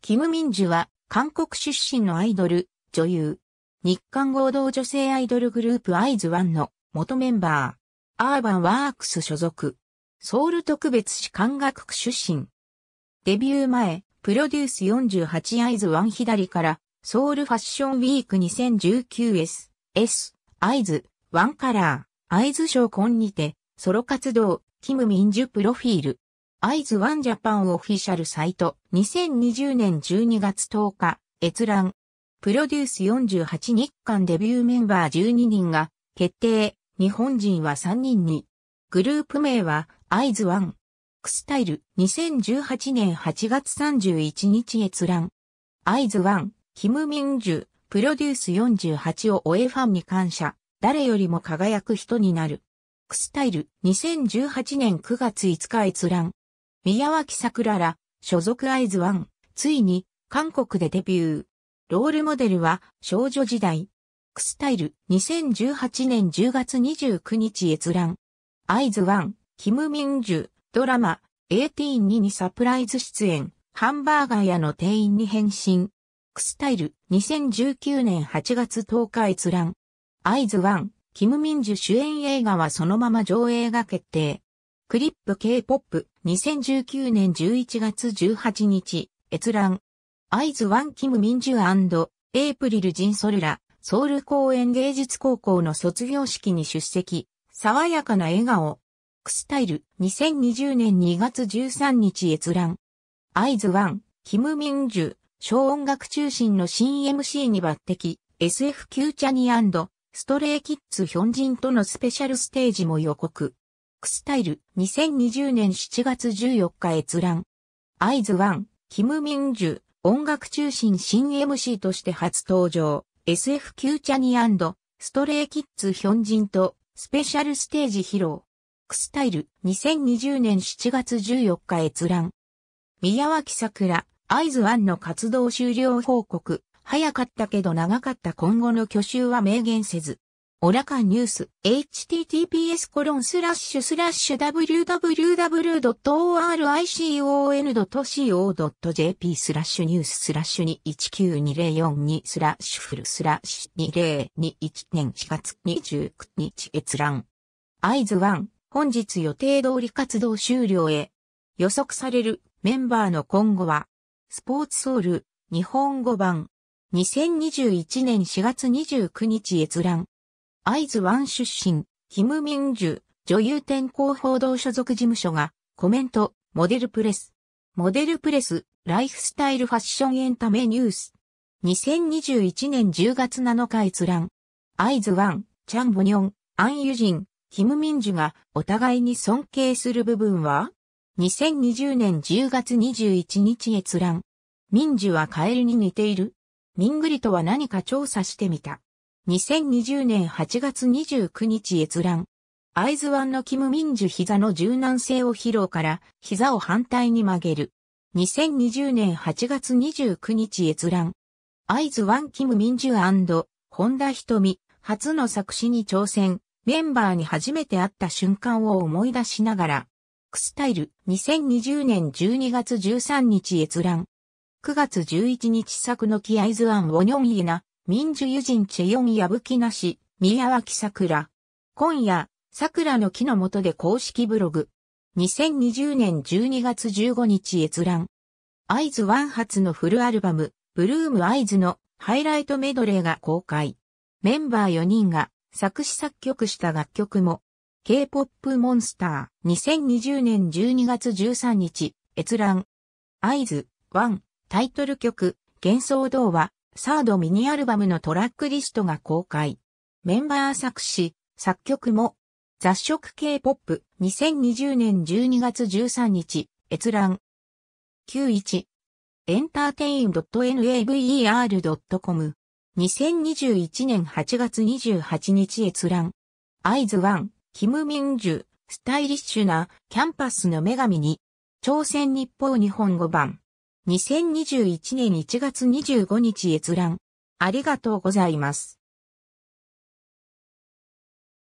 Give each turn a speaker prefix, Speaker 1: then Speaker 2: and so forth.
Speaker 1: キム・ミンジュは韓国出身のアイドル、女優。日韓合同女性アイドルグループアイズワンの元メンバー。アーバンワークス所属。ソウル特別市韓学区出身。デビュー前、プロデュース48アイズワン左からソウルファッションウィーク 2019S、S、アイズ、ワンカラー、アイズ賞コンにて、ソロ活動、キム・ミンジュプロフィール。アイズワンジャパンオフィシャルサイト2020年12月10日閲覧プロデュース48日間デビューメンバー12人が決定日本人は3人にグループ名はアイズワンクスタイル2018年8月31日閲覧アイズワンキム・ミンジュプロデュース48を終えファンに感謝誰よりも輝く人になるクスタイル2018年9月5日閲覧宮脇桜ら、所属アイズワン、ついに、韓国でデビュー。ロールモデルは、少女時代。クスタイル、2018年10月29日閲覧。アイズワン、キム・ミンジュ、ドラマ、18ににサプライズ出演、ハンバーガー屋の店員に変身。クスタイル、2019年8月10日閲覧。アイズワン、キム・ミンジュ主演映画はそのまま上映が決定。クリップ K-POP 2019年11月18日閲覧アイズワンキムミンジュエイプリルジンソルラソウル公演芸術高校の卒業式に出席爽やかな笑顔クスタイル2020年2月13日閲覧アイズワンキムミンジュ小音楽中心の新 MC に抜擢 SF キューチャニストレイキッズヒョンジンとのスペシャルステージも予告クスタイル、2020年7月14日閲覧。アイズワン、キム・ミンジュ、音楽中心新 MC として初登場、SF キューチャニーストレイキッズ・ヒョンジンと、スペシャルステージ披露。クスタイル、2020年7月14日閲覧。宮脇桜、アイズワンの活動終了報告。早かったけど長かった今後の挙手は明言せず。オラカニュース、https コロンスラッシュスラッシュ www.oricon.co.jp スラッシュニューススラッシュ219204スラッシュフルスラッシュ2021年4月29日閲覧。アイズワン、本日予定通り活動終了へ。予測されるメンバーの今後は、スポーツソウル、日本語版。2021年4月29日閲覧。アイズワン出身、キム・ミンジュ、女優天候報道所属事務所が、コメント、モデルプレス。モデルプレス、ライフスタイルファッションエンタメニュース。2021年10月7日閲覧。アイズワン、チャン・ボニョン、アン・ユジン、キム・ミンジュがお互いに尊敬する部分は ?2020 年10月21日閲覧。ミンジュはカエルに似ている。ミングリとは何か調査してみた。2020年8月29日閲覧。アイズワンのキム・ミンジュ膝の柔軟性を披露から膝を反対に曲げる。2020年8月29日閲覧。アイズワン・キム・ミンジュ本田ミ、初の作詞に挑戦。メンバーに初めて会った瞬間を思い出しながら。クスタイル2020年12月13日閲覧。9月11日作のキアイズワン・オニョンイナ。民主友人チェヨンヤブキナシ、宮脇桜。今夜、桜の木の下で公式ブログ。2020年12月15日閲覧。アイズワン発のフルアルバム、ブルームアイズのハイライトメドレーが公開。メンバー4人が作詞作曲した楽曲も。K-POP モンスター2020年12月13日閲覧。アイズワンタイトル曲幻想童話サードミニアルバムのトラックリストが公開。メンバー作詞、作曲も、雑食系ポップ2020年12月13日、閲覧。91エンターテイン .naver.com 2021年8月28日閲覧。アイズワン、キム・ミンジュ、スタイリッシュなキャンパスの女神に、朝鮮日報日本語版。2021年1月25日閲覧。ありがとうございます。